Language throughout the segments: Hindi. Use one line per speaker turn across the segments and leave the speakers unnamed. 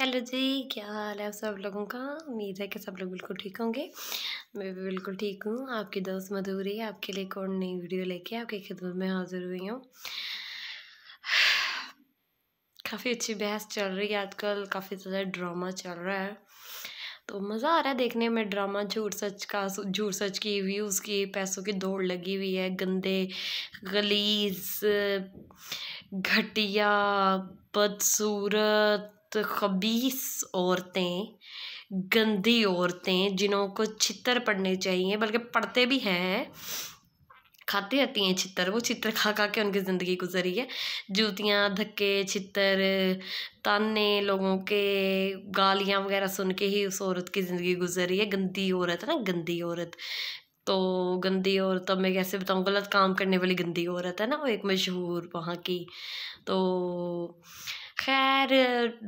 हेलो जी क्या हाल है सब लोगों का उम्मीद है कि सब लोग बिल्कुल ठीक होंगे मैं भी बिल्कुल ठीक हूँ आपकी दोस्त मधुरी आपके लिए कौन नई वीडियो लेके आपकी खिदमत में हाजिर हुई हूँ काफ़ी अच्छी बहस चल रही है आजकल काफ़ी ज़्यादा ड्रामा चल रहा है तो मज़ा आ रहा है देखने में ड्रामा झूठ सच का झूठ सच की व्यूज़ की पैसों की दौड़ लगी हुई है गंदे गलीस घटिया बदसूरत खबीस औरतें गंदी औरतें जिन्हों को छितर पढ़ने चाहिए बल्कि पढ़ते भी हैं खाती रहती हैं छितर वो छितर खा खा के उनकी ज़िंदगी गुजरी है जूतियाँ धक्के छितर ताने लोगों के गालियाँ वगैरह सुन के ही उस औरत की ज़िंदगी गुजरी है गंदी औरत है ना गंदी औरत तो गंदी औरत अब मैं कैसे बताऊँ गलत काम करने वाली गंदी औरत है ना वो एक मशहूर वहाँ की तो खैर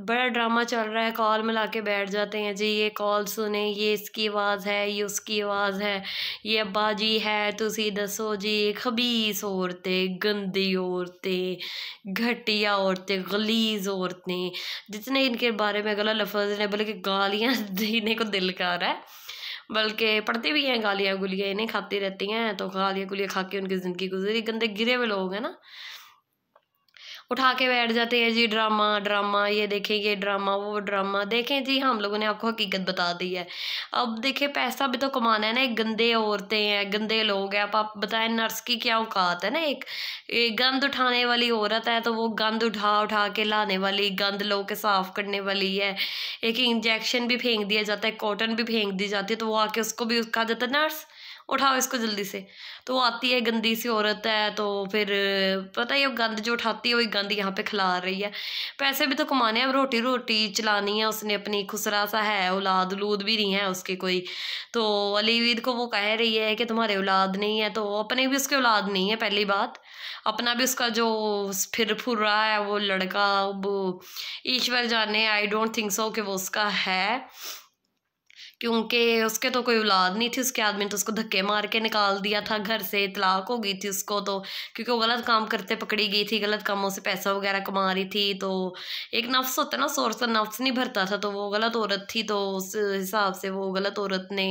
बड़ा ड्रामा चल रहा है कॉल मिला के बैठ जाते हैं जी ये कॉल सुने ये इसकी आवाज़ है ये उसकी आवाज़ है ये अब्बा जी है तुसी दसो जी खबीस औरतें गंदी औरतें घटिया औरतें गलीज औरतें जितने इनके बारे में गलत लफज ने बल्कि गालियाँ देने को दिल कर रहा है बल्कि पढ़ती भी हैं गालियाँ गुलियाँ इन्हें खाती रहती हैं तो गालियाँ गुलियाँ खा के उनकी ज़िंदगी गुजरी गंदे गिरे हुए लोग हैं ना उठा के बैठ जाते हैं जी ड्रामा ड्रामा ये देखें ये ड्रामा वो ड्रामा देखें जी हम लोगों ने आपको हकीकत बता दी है अब देखिए पैसा भी तो कमाना है ना एक गंदे औरतें हैं गंदे लोग हैं आप आप बताएं नर्स की क्या औकात है ना एक, एक गंद उठाने वाली औरत है तो वो गंद उठा उठा के लाने वाली गंद लोग के साफ़ करने वाली है एक इंजेक्शन भी फेंक दिया जाता है कॉटन भी फेंक दी जाती है तो वो आके उसको भी कहा जाता है नर्स उठाओ इसको जल्दी से तो वो आती है गंदी सी औरत है तो फिर पता ही गंद जो उठाती है वही गंद यहाँ पे खिला रही है पैसे भी तो कमाने हैं रोटी रोटी चलानी है उसने अपनी खुसरा सा है औलाद उलूद भी नहीं है उसकी कोई तो अलीवीद को वो कह रही है कि तुम्हारे औलाद नहीं है तो अपने भी उसकी औलाद नहीं है पहली बात अपना भी उसका जो फिर फुर रहा है वो लड़का वो ईश्वर जाने आई डोंट थिंक सो कि वो उसका है क्योंकि उसके तो कोई औलाद नहीं थी उसके आदमी ने तो उसको धक्के मार के निकाल दिया था घर से तलाक हो गई थी उसको तो क्योंकि वो गलत काम करते पकड़ी गई थी गलत कामों से पैसा वगैरह कमा रही थी तो एक नफ्स होता है ना सोर सा नफ्स नहीं भरता था तो वो गलत औरत थी तो उस हिसाब से वो गलत औरत ने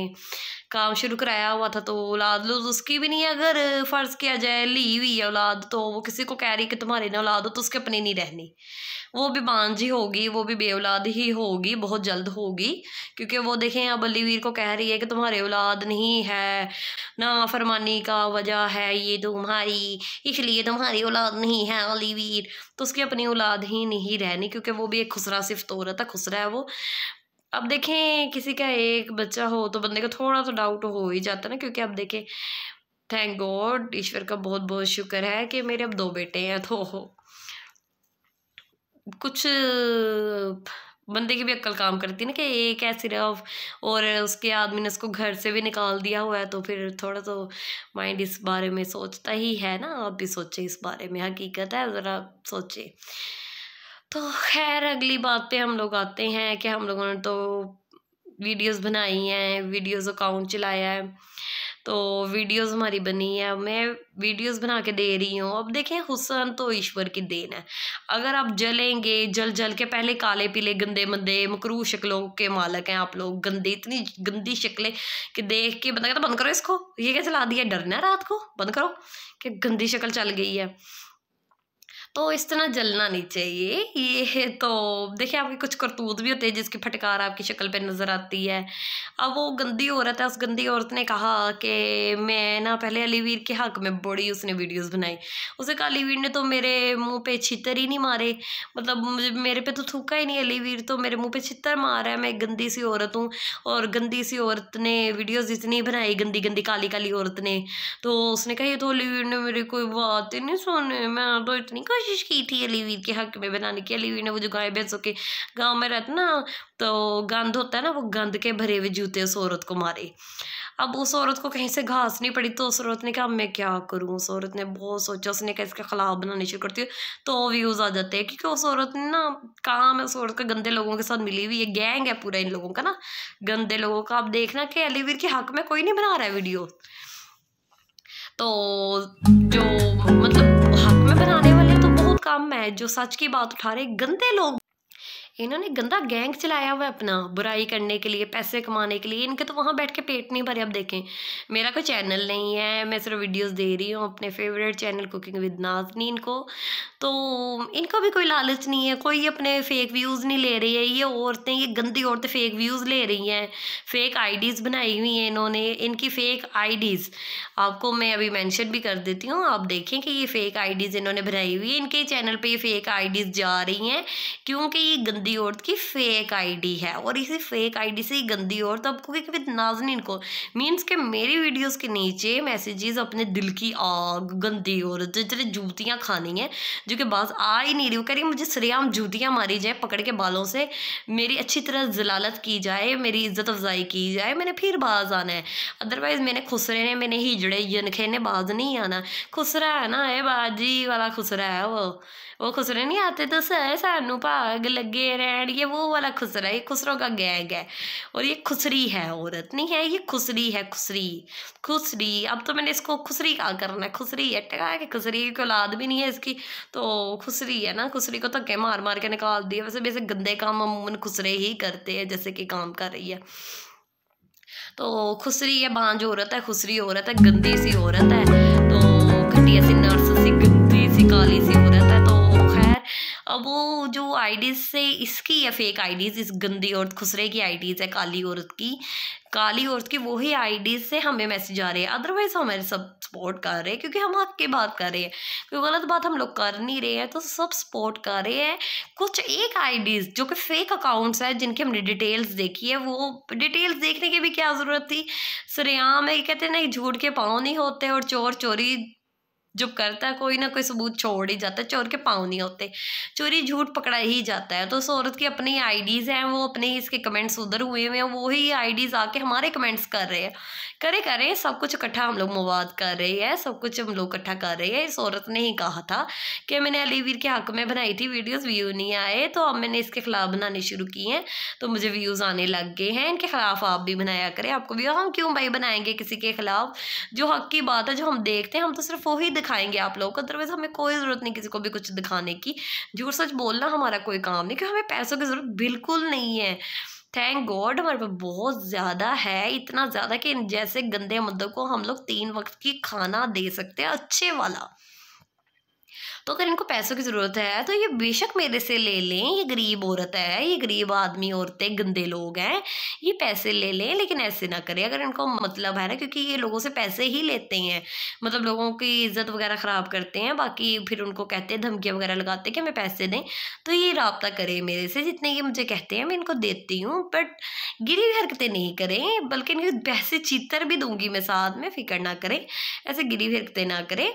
काम शुरू कराया हुआ था तो औलाद लूज उसकी भी नहीं अगर फ़र्ज़ किया जाए ली हुई है औलाद तो वो किसी को कह रही कि तुम्हारी ना औलाद हो तो उसके अपनी नहीं रहनी वो भी बांझी होगी वो भी औलाद ही होगी बहुत जल्द होगी क्योंकि वो देखें अब बलिवीर को कह रही है कि तुम्हारे औलाद नहीं है ना फरमानी का वजह है ये तुम्हारी इसलिए तुम्हारी औलाद नहीं है अलीवीर तो उसकी अपनी औलाद ही नहीं रहनी क्योंकि वो भी एक खुसरा सिफ्त औरत है खुसरा है वो अब देखें किसी का एक बच्चा हो तो बंदे का थोड़ा तो डाउट हो ही जाता है ना क्योंकि अब देखें थैंक गॉड ईश्वर का बहुत बहुत शुक्र है कि मेरे अब दो बेटे हैं तो कुछ बंदे की भी अक्ल काम करती है ना कि ये है सिर्फ और उसके आदमी ने उसको घर से भी निकाल दिया हुआ है तो फिर थोड़ा तो माइंड इस बारे में सोचता ही है ना आप भी सोचें इस बारे में हकीकत है ज़रा सोचे तो खैर अगली बात पे हम लोग आते हैं कि हम लोगों ने तो वीडियोस बनाई हैं वीडियोस अकाउंट चलाया है तो वीडियोस हमारी बनी है मैं वीडियोस बना के दे रही हूँ अब देखें हुसन तो ईश्वर की देन है अगर आप जलेंगे जल जल के पहले काले पीले गंदे मंदे मकरू शक्लों के मालक हैं आप लोग गंदे इतनी गंदी शक्लें कि देख के बता कहता बंद करो इसको ये क्या चला दिया डरना रात को बंद करो कि गंदी शक्ल चल गई है तो इस तरह जलना नहीं चाहिए ये तो देखिए आपके कुछ करतूत भी होते हैं जिसकी फटकार आपकी शक्ल पे नज़र आती है अब वो गंदी औरत है उस गंदी औरत ने कहा कि मैं ना पहले अलीवीर के हक में बड़ी उसने वीडियोस बनाई उसे कहा अलीवीर ने तो मेरे मुंह पे छितर ही नहीं मारे मतलब मेरे पे तो थूका ही नहीं अलीवीर तो मेरे मुँह पे छितर मारा है मैं गंदी सी औरत हूँ और गंदी सी औरत ने वीडियोज इतनी बनाई गंदी गंदी काली काली औरत ने तो उसने कहा ये तो अलीवीर ने मेरी कोई बात ही नहीं सुनी मैं तो इतनी कहा कोशिश की थी अलीवीर के हक में बनाने की अलीवीर ने वो जो गाय भैंसों के गांव में रहते ना तो गंद होता है ना वो गंद के भरे हुए जूते उस औरत को मारे अब उस औरत को कहीं से घास नहीं पड़ी तो उस औरत ने कहा मैं क्या करूँ उस औरत ने बहुत सोचा उसने कहा इसका खिलाफ बनाने शुरू करती है तो व्यूज़ आ जाते हैं क्योंकि उस औरत ने ना काम है उस औरत का गंदे लोगों के साथ मिली हुई है गैंग है पूरा इन लोगों का ना गंदे लोगों का अब देखना कि अलीवीर के हक में कोई नहीं बना रहा है वीडियो तो जो मतलब है जो सच की बात उठा रहे गंदे लोग इन्होंने गंदा गैंग चलाया हुआ अपना बुराई करने के लिए पैसे कमाने के लिए इनके तो वहाँ बैठ के पेट नहीं भरे अब देखें मेरा कोई चैनल नहीं है मैं सिर्फ वीडियोस दे रही हूँ अपने favourite channel cooking with Nazneen को तो इनको भी कोई लालच नहीं है कोई अपने फेक व्यूज़ नहीं ले रही है ये औरतें ये गंदी औरतें फेक व्यूज़ ले रही हैं फेक आईडीज़ बनाई हुई हैं इन्होंने इनकी फेक आईडीज़ आपको मैं अभी मेंशन भी कर देती हूँ आप देखें कि ये फेक आईडीज़ इन्होंने बनाई हुई है इनके चैनल पर ये फेक आई जा रही हैं क्योंकि ये गंदी औरत की फेक आई है और इसी फेक आई से ये गंदी औरत आपको कि नाजनीन इनको मीन्स के मेरी वीडियोज़ के नीचे मैसेजेस अपने दिल की आग गंदी औरत जितने जूतियाँ खानी हैं जो कि बाज आ ही नहीं रही वो कह रही मुझे सरेआम जूतियाँ मारी जाए पकड़ के बालों से मेरी अच्छी तरह जलालत की जाए मेरी इज्जत अफजाई की जाए मैंने फिर बाज आना है अदरवाइज़ मैंने खुसरे ने मैंने हिजड़े यनखे ने बाज नहीं आना खुसरा है ना है बाजी वाला खुसरा है वो वो खुसरे नहीं आते तो ਸਹ ਸਾਨੂੰ भाग लगे रहन ये वो वाला खुसरा ये खुसरों का गैग है और ये खुसरी है औरत नहीं है ये खुसरी है खुसरी खुसरी अब तो मैंने इसको खुसरी कहा करना है खुसरी है टका कि खुसरी की औलाद भी नहीं है इसकी तो खुसरी है ना खुसरी को धक्के तो मार मार के निकाल दिया वैसे वैसे गंदे काम अमूमन खुसरे ही करते हैं जैसे कि काम कर रही है तो खुसरी है बांझ औरत है खुसरी औरत है गंदी सी औरत है तो घटिया सी नर्स सी गंदी सी काली सी जो आईडीज़ से इसकी या फेक आईडीज़ इस गंदी औरत खुसरे की आईडीज़ है काली औरत की काली औरत की वही आईडीज़ से हमें मैसेज आ रहे हैं अदरवाइज हमारे सब सपोर्ट कर रहे हैं क्योंकि हम हक की बात कर रहे हैं कोई गलत बात हम लोग कर नहीं रहे हैं तो सब सपोर्ट कर रहे हैं कुछ एक आईडीज़ जो कि फेक अकाउंट्स हैं जिनकी हमने डिटेल्स देखी है वो डिटेल्स देखने की भी क्या ज़रूरत थी सरेआम है कहते नहीं झूठ के पाँव नहीं होते और चोर चोरी जो करता है कोई ना कोई सबूत छोड़ ही जाता है चोर के पाँव नहीं होते चोरी झूठ पकड़ा ही जाता है तो उस औरत की अपनी आईडीज़ हैं वो अपने इसके कमेंट्स उधर हुए हुए हैं वो ही आईडीज़ आके हमारे कमेंट्स कर रहे हैं करे करे सब कुछ इकट्ठा हम लोग मवाद कर रहे हैं सब कुछ हम लोग इकट्ठा कर रहे हैं इस औरत ने ही कहा था कि मैंने अलीवीर के हक में बनाई थी वीडियोज़ व्यू नहीं आए तो अब मैंने इसके खिलाफ बनाने शुरू की हैं तो मुझे व्यूज़ आने लग गए हैं इनके खिलाफ आप भी बनाया करें आपको भी हम हाँ, क्यों भाई बनाएंगे किसी के खिलाफ जो हक की बात है जो हम देखते हैं हम तो सिर्फ वही दिखाएंगे आप लोगों को अदरवाइज़ हमें कोई ज़रूरत नहीं किसी को भी कुछ दिखाने की झूठ सच बोलना हमारा कोई काम नहीं क्योंकि हमें पैसों की ज़रूरत बिल्कुल नहीं है थैंक गॉड हमारे पास बहुत ज़्यादा है इतना ज़्यादा कि जैसे गंदे मुद्दों को हम लोग तीन वक्त की खाना दे सकते हैं अच्छे वाला तो अगर इनको पैसों की ज़रूरत है तो ये बेशक मेरे से ले लें ये गरीब औरत है ये गरीब आदमी औरतें गंदे लोग हैं ये पैसे ले लें लेकिन ऐसे ना करें अगर इनको मतलब है ना क्योंकि ये लोगों से पैसे ही लेते हैं मतलब लोगों की इज्जत वगैरह ख़राब करते हैं बाकी फिर उनको कहते हैं धमकियाँ वगैरह लगाते हैं कि हमें पैसे दें तो ये रबता करें मेरे से जितने ये मुझे कहते हैं मैं इनको देती हूँ बट गिरी हुई हरकतें नहीं करें बल्कि इनके पैसे चीतर भी दूंगी मैं साथ में फिक्र ना करें ऐसे गिरी हरकते हरकतें ना करें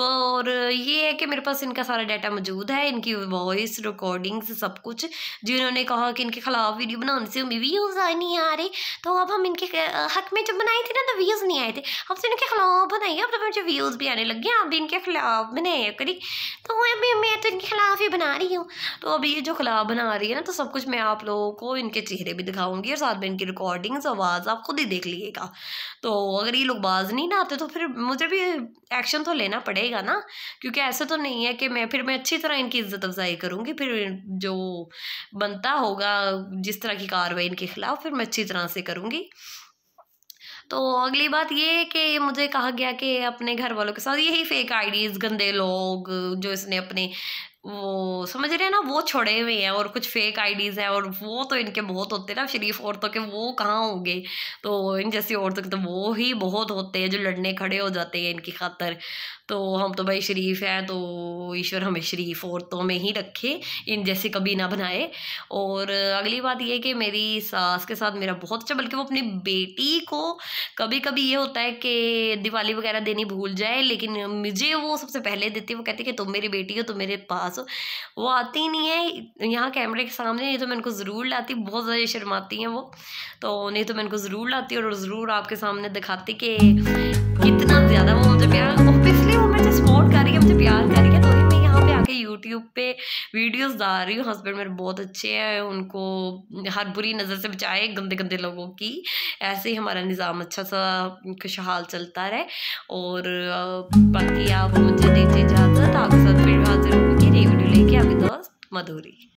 और ये है कि मेरे पास इनका सारा डाटा मौजूद है इनकी वॉइस रिकॉर्डिंग्स सब कुछ जिन्होंने कहा कि इनके खिलाफ वीडियो बनाने से हमें व्यूज़ आए नहीं आ रहे तो अब हम इनके हक में जब बनाए थे ना तो व्यूज़ नहीं आए थे अब तो इनके खिलाफ बनाइए अब तो मुझे व्यूज़ भी आने लग गए आप भी इनके खिलाफ बनाए करी तो अभी मैं तो इनके खिलाफ ही बना रही हूँ तो अभी ये जो खिलाफ बना रही है ना तो सब कुछ मैं आप लोगों को इनके चेहरे भी दिखाऊंगी और साथ में इनकी रिकॉर्डिंग्स आवाज़ आप खुद ही देख लीजिएगा तो अगर ये लोग बाज नहीं ना आते तो फिर मुझे भी एक्शन तो लेना पड़ेगा ना क्योंकि ऐसे तो नहीं है कि मैं फिर मैं अच्छी तरह इनकी इज्जत अफजाई करूँगी फिर जो बनता होगा जिस तरह की कार्रवाई इनके खिलाफ फिर मैं अच्छी तरह से करूँगी तो अगली बात ये है कि मुझे कहा गया कि अपने घर वालों के साथ यही फेक आईडीज़ गंदे लोग जो इसने अपने वो समझ रहे हैं ना वो छोड़े हुए हैं और कुछ फेक आईडीज़ हैं और वो तो इनके बहुत होते हैं ना शरीफ औरतों के वो कहाँ होंगे तो इन जैसी औरतों के तो वो ही बहुत होते हैं जो लड़ने खड़े हो जाते हैं इनकी खातर तो हम तो भाई शरीफ हैं तो ईश्वर हमें शरीफ औरतों में ही रखे इन जैसे कभी ना बनाए और अगली बात यह कि मेरी सास के साथ मेरा बहुत अच्छा बल्कि वो अपनी बेटी को कभी कभी ये होता है कि दिवाली वगैरह देनी भूल जाए लेकिन मुझे वो सबसे पहले देती है वो कहती है कि तुम मेरी बेटी हो तुम मेरे पास पास हो तो वो आती नहीं है यहाँ कैमरे के सामने नहीं तो मैं उनको ज़रूर लाती बहुत ज़्यादा शर्माती हैं वो तो नहीं तो मैं उनको ज़रूर लाती और ज़रूर आपके सामने दिखाती कि कितना ज़्यादा वो मुझे प्यार ऑब्वियसली वो मुझे सपोर्ट कर रही है मुझे प्यार कर रही है तो मैं यहाँ पर आके यूट्यूब पर वीडियोज़ डाल रही हूँ हस्बैंड मेरे बहुत अच्छे हैं उनको हर बुरी नज़र से बचाए गंदे गंदे लोगों की ऐसे ही हमारा निज़ाम अच्छा सा खुशहाल चलता रहे और बाकी आप मुझे दीजिए इजाज़त आपके साथ फिर हाजिर लेके आपकी दोस्त मधुरी